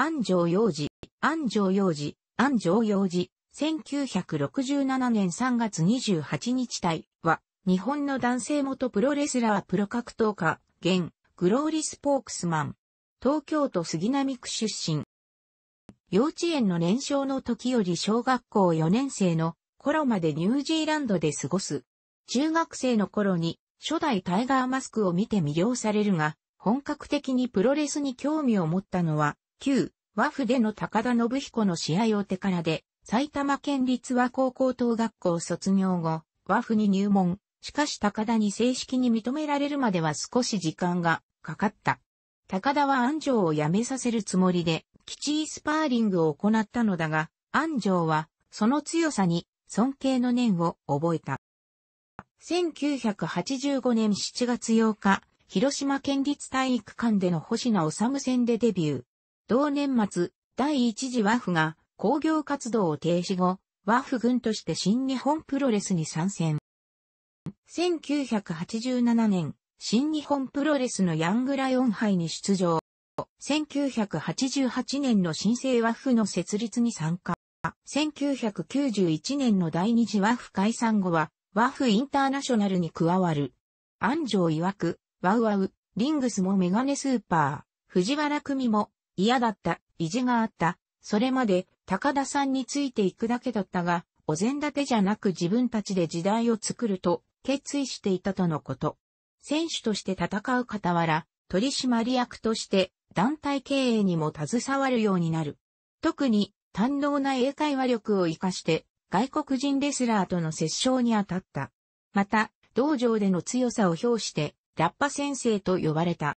安城洋治、安城洋治、安城洋治、1967年3月28日体は、日本の男性元プロレスラープロ格闘家、現、グローリスポークスマン。東京都杉並区出身。幼稚園の年少の時より小学校4年生の頃までニュージーランドで過ごす。中学生の頃に初代タイガーマスクを見て魅了されるが、本格的にプロレスに興味を持ったのは9、和府での高田信彦の試合を手からで、埼玉県立和高高等学校卒業後、和府に入門。しかし高田に正式に認められるまでは少し時間がかかった。高田は安城を辞めさせるつもりで、基地スパーリングを行ったのだが、安城は、その強さに、尊敬の念を覚えた。1985年7月8日、広島県立体育館での星名治戦でデビュー。同年末、第一次和府が工業活動を停止後、和府軍として新日本プロレスに参戦。1987年、新日本プロレスのヤングライオン杯に出場。1988年の新生和府の設立に参加。1991年の第二次和府解散後は、和府インターナショナルに加わる。安城曰く、ワウワウ、リングスもメガネスーパー、藤原組も嫌だった、意地があった。それまで、高田さんについていくだけだったが、お膳立てじゃなく自分たちで時代を作ると、決意していたとのこと。選手として戦う傍ら、取締役として団体経営にも携わるようになる。特に、堪能な英会話力を活かして、外国人レスラーとの接触に当たった。また、道場での強さを表して、ラッパ先生と呼ばれた。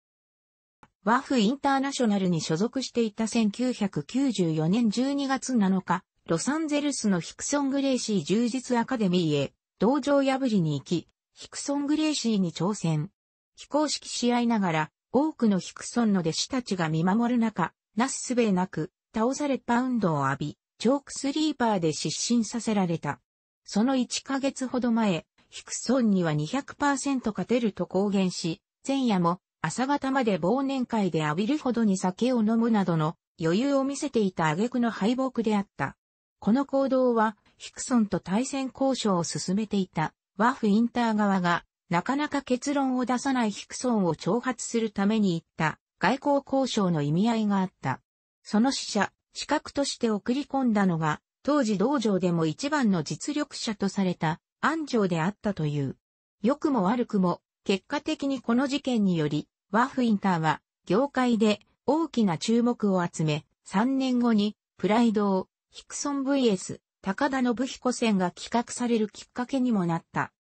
ワフインターナショナルに所属していた1994年12月7日、ロサンゼルスのヒクソン・グレイシー充実アカデミーへ、道場破りに行き、ヒクソン・グレイシーに挑戦。非公式試合ながら、多くのヒクソンの弟子たちが見守る中、なすすべなく、倒されパウンドを浴び、チョークスリーパーで失神させられた。その1ヶ月ほど前、ヒクソンには200%勝てると公言し、前夜も朝方まで忘年会で浴びるほどに酒を飲むなどの余裕を見せていた挙句の敗北であった。この行動は、ヒクソンと対戦交渉を進めていた、ワフ・インター側が、なかなか結論を出さないヒクソンを挑発するために行った外交交渉の意味合いがあった。その死者、資格として送り込んだのが、当時道場でも一番の実力者とされた安城であったという。良くも悪くも、結果的にこの事件により、ワーフインターは、業界で大きな注目を集め、3年後に、プライドを、ヒクソン VS、高田信彦戦が企画されるきっかけにもなった。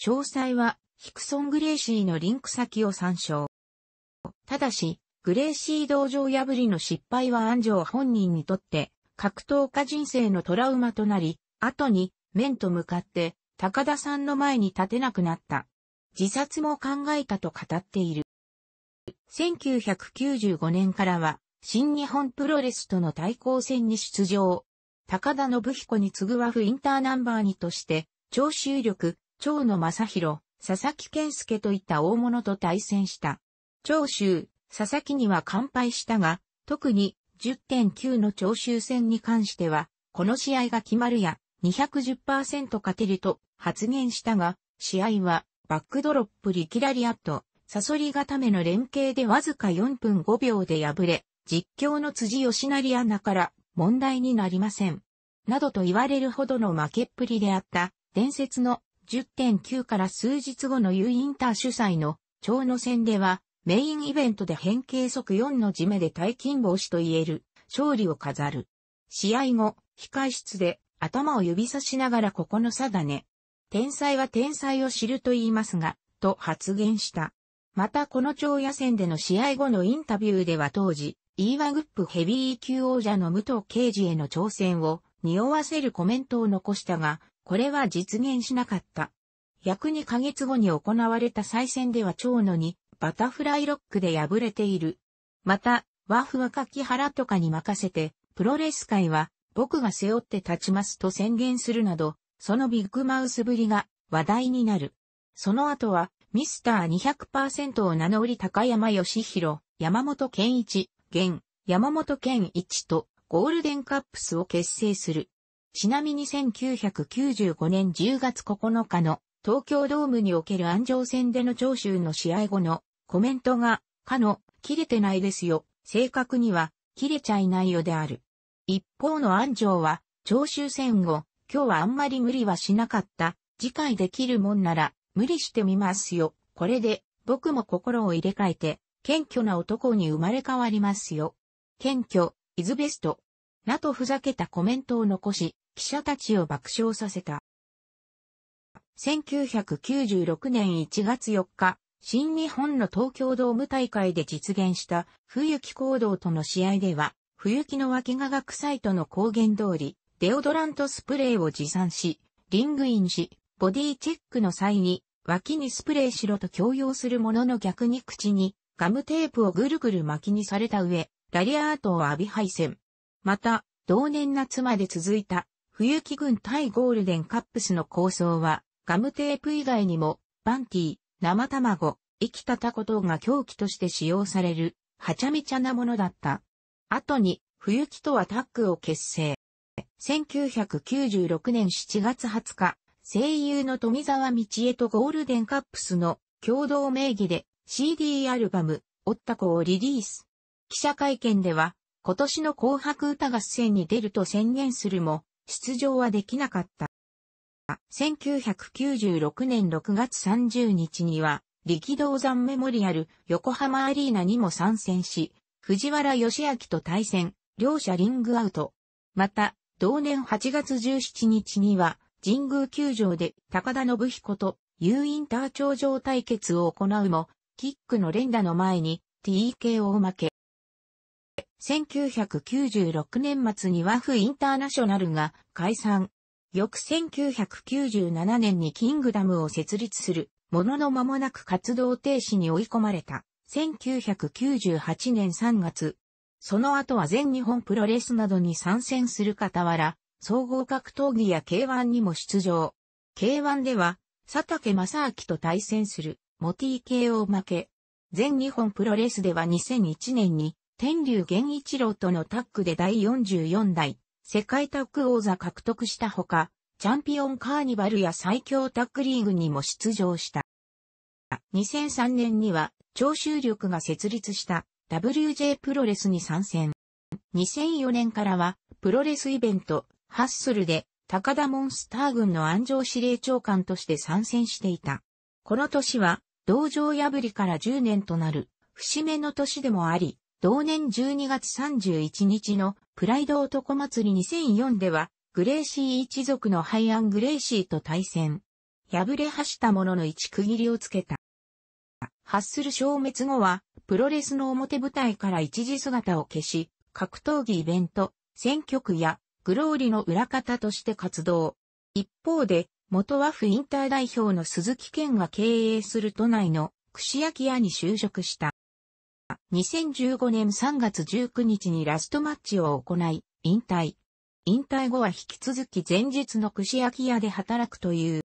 詳細は、ヒクソン・グレイシーのリンク先を参照。ただし、グレイシー道場破りの失敗は安城本人にとって、格闘家人生のトラウマとなり、後に、面と向かって、高田さんの前に立てなくなった。自殺も考えたと語っている。1995年からは、新日本プロレスとの対抗戦に出場。高田信彦に次ぐ和風インターナンバーにとして、長州力、長野正宏、佐々木健介といった大物と対戦した。長州、佐々木には完敗したが、特に10.9の長州戦に関しては、この試合が決まるや210%勝てると発言したが、試合はバックドロップリキラリアット、サソリ固めの連携でわずか4分5秒で敗れ、実況の辻吉成アナから問題になりません。などと言われるほどの負けっぷりであった伝説の10.9から数日後の U インター主催の長野戦ではメインイベントで変形速4の地目で大金星と言える勝利を飾る。試合後、控室で頭を指さしながらここの差だね。天才は天才を知ると言いますが、と発言した。またこの長野戦での試合後のインタビューでは当時、イーワグップヘビー級王者の武藤敬司への挑戦を匂わせるコメントを残したが、これは実現しなかった。約2ヶ月後に行われた再戦では長野にバタフライロックで敗れている。また、ワフは柿原とかに任せて、プロレス界は僕が背負って立ちますと宣言するなど、そのビッグマウスぶりが話題になる。その後は、ミスター200%を名乗り高山義弘、山本健一、現、山本健一とゴールデンカップスを結成する。ちなみに1995年10月9日の東京ドームにおける安城戦での長州の試合後のコメントが、かの、切れてないですよ。正確には、切れちゃいないよである。一方の安城は、長州戦後、今日はあんまり無理はしなかった。次回できるもんなら、無理してみますよ。これで、僕も心を入れ替えて、謙虚な男に生まれ変わりますよ。謙虚、イズベスト。なとふざけたコメントを残し、記者たちを爆笑させた。1996年1月4日、新日本の東京ドーム大会で実現した冬木行動との試合では、冬木の脇がが臭いとの公言通り、デオドラントスプレーを持参し、リングインし、ボディチェックの際に、脇にスプレーしろと強要するものの逆に口に、ガムテープをぐるぐる巻きにされた上、ラリアートを浴び配線。また、同年夏まで続いた、冬季軍対ゴールデンカップスの構想は、ガムテープ以外にも、バンティー、生卵、生きたたことが狂気として使用される、はちゃめちゃなものだった。後に、冬季とはタッグを結成。1996年7月20日、声優の富澤道江とゴールデンカップスの共同名義で CD アルバム、おった子をリリース。記者会見では、今年の紅白歌合戦に出ると宣言するも、出場はできなかった。1996年6月30日には、力道山メモリアル横浜アリーナにも参戦し、藤原義明と対戦、両者リングアウト。また、同年8月17日には、神宮球場で高田信彦と U インター頂上対決を行うも、キックの連打の前に t k を負け。1996年末にワフインターナショナルが解散。翌1997年にキングダムを設立するものの間もなく活動停止に追い込まれた。1998年3月、その後は全日本プロレスなどに参戦する傍ら、総合格闘技や K1 にも出場。K1 では、佐竹正明と対戦する、モティ系を負け。全日本プロレスでは2001年に、天竜源一郎とのタッグで第44代、世界タッグ王座獲得したほか、チャンピオンカーニバルや最強タッグリーグにも出場した。2003年には、徴収力が設立した WJ プロレスに参戦。2004年からは、プロレスイベント、ハッスルで、高田モンスター軍の安城司令長官として参戦していた。この年は、道場破りから10年となる、節目の年でもあり、同年12月31日のプライド男祭り2004では、グレーシー一族のハイアン・グレーシーと対戦。破れはしたものの一区切りをつけた。ハッスル消滅後は、プロレスの表舞台から一時姿を消し、格闘技イベント、選挙区やグローリの裏方として活動。一方で、元和府インター代表の鈴木健が経営する都内の串焼き屋に就職した。2015年3月19日にラストマッチを行い、引退。引退後は引き続き前日の串焼き屋で働くという。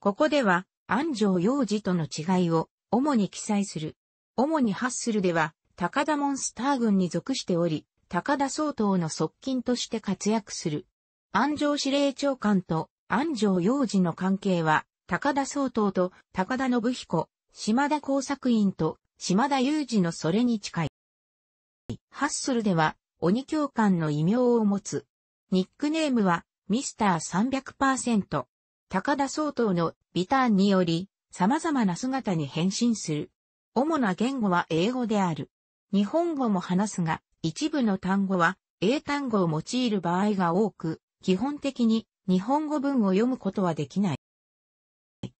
ここでは、安城洋二との違いを主に記載する。主にハッスルでは、高田モンスター軍に属しており、高田総統の側近として活躍する。安城司令長官と安城洋次の関係は、高田総統と高田信彦、島田工作員と島田裕二のそれに近い。ハッスルでは鬼教官の異名を持つ。ニックネームはミスター300%。高田総統のビターンにより様々な姿に変身する。主な言語は英語である。日本語も話すが、一部の単語は英単語を用いる場合が多く、基本的に日本語文を読むことはできない。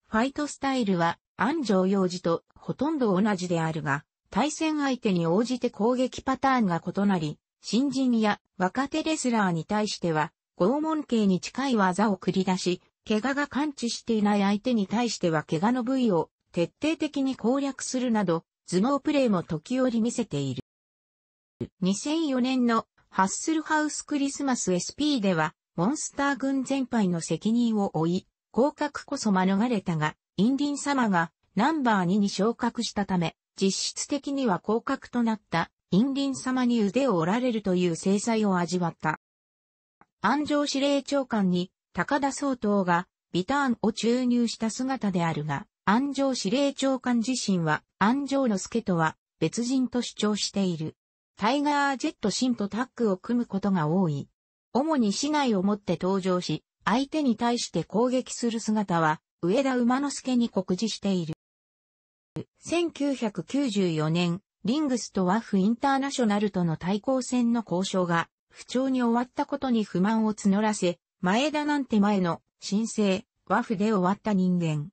ファイトスタイルは安城用事とほとんど同じであるが、対戦相手に応じて攻撃パターンが異なり、新人や若手レスラーに対しては、拷問刑に近い技を繰り出し、怪我が感知していない相手に対しては怪我の部位を徹底的に攻略するなど、頭脳プレイも時折見せている。2004年のハッスルハウスクリスマス SP では、モンスター軍全敗の責任を負い、降格こそ免れたが、インディン様がナンバー2に昇格したため、実質的には降格となったインディン様に腕を折られるという制裁を味わった。安城司令長官に高田総統がビターンを注入した姿であるが、安城司令長官自身は、安城の助とは別人と主張している。タイガージェットシンとタッグを組むことが多い。主に市内を持って登場し、相手に対して攻撃する姿は、上田馬之助に告示している。1994年、リングスとワフインターナショナルとの対抗戦の交渉が、不調に終わったことに不満を募らせ、前田なんて前の、新生、ワフで終わった人間。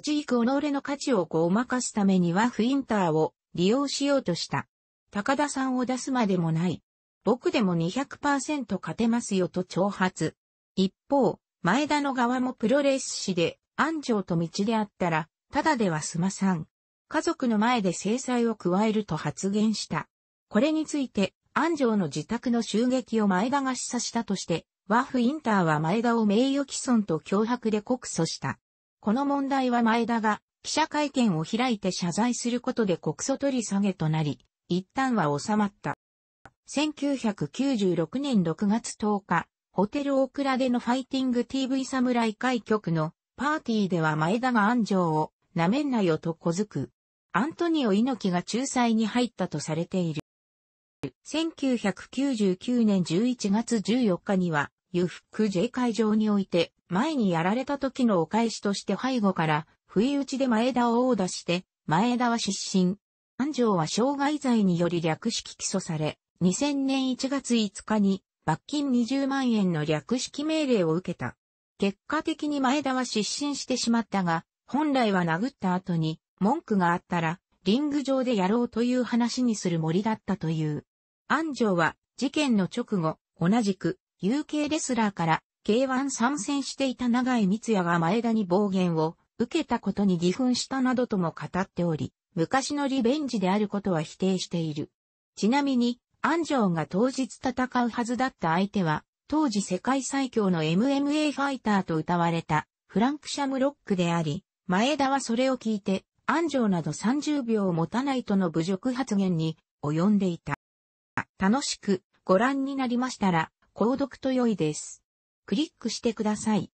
ち行く己の価値をごまかすためにはフインターを利用しようとした。高田さんを出すまでもない。僕でも200%勝てますよと挑発。一方、前田の側もプロレス誌で、安城と道であったら、ただでは済まさん。家族の前で制裁を加えると発言した。これについて、安城の自宅の襲撃を前田が示唆したとして、ワフ・インターは前田を名誉毀損と脅迫で告訴した。この問題は前田が記者会見を開いて謝罪することで告訴取り下げとなり、一旦は収まった。1996年6月10日、ホテルオークラでのファイティング TV 侍会局のパーティーでは前田が安城をなめんなよと小づく。アントニオ猪木が仲裁に入ったとされている。1999年11月14日には、ユフッ J 会場において、前にやられた時のお返しとして背後から、不意打ちで前田を殴打して、前田は失神。安城は傷害罪により略式起訴され、2000年1月5日に、罰金20万円の略式命令を受けた。結果的に前田は失神してしまったが、本来は殴った後に、文句があったら、リング上でやろうという話にする森だったという。安城は、事件の直後、同じく、有形レスラーから、K1 参戦していた長井光也が前田に暴言を受けたことに疑憤したなどとも語っており、昔のリベンジであることは否定している。ちなみに、安城が当日戦うはずだった相手は、当時世界最強の MMA ファイターと歌われたフランク・シャムロックであり、前田はそれを聞いて、安城など30秒を持たないとの侮辱発言に及んでいた。楽しくご覧になりましたら、購読と良いです。クリックしてください。